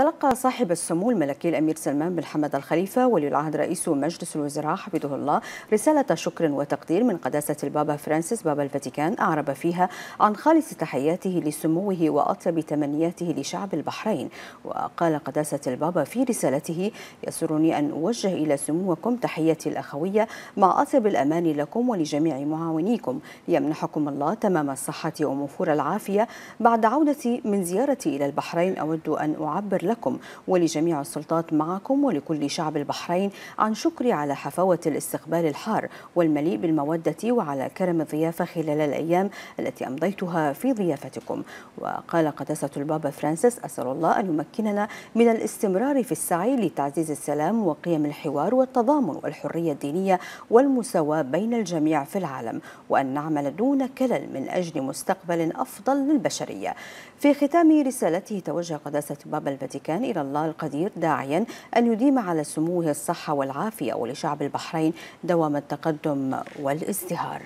تلقى صاحب السمو الملكي الأمير سلمان بن حمد الخليفة ولي العهد رئيس مجلس الوزراء حفظه الله رسالة شكر وتقدير من قداسة البابا فرانسيس بابا الفاتيكان أعرب فيها عن خالص تحياته لسموه وأطيب تمنياته لشعب البحرين وقال قداسة البابا في رسالته يسرني أن أوجه إلى سموكم تحياتي الأخوية مع أطيب الأمان لكم ولجميع معاونيكم ليمنحكم الله تمام الصحة وموفور العافية بعد عودتي من زيارتي إلى البحرين أود أن أعبر لكم ولجميع السلطات معكم ولكل شعب البحرين عن شكري على حفاوة الاستقبال الحار والمليء بالمودة وعلى كرم الضيافة خلال الأيام التي أمضيتها في ضيافتكم وقال قداسة البابا فرانسيس أسأل الله أن يمكننا من الاستمرار في السعي لتعزيز السلام وقيم الحوار والتضامن والحرية الدينية والمساواة بين الجميع في العالم وأن نعمل دون كلل من أجل مستقبل أفضل للبشرية في ختام رسالته توجه قداسة بابا البديل الفاتيكان إلى الله القدير داعيا أن يديم على سموه الصحة والعافية ولشعب البحرين دوام التقدم والازدهار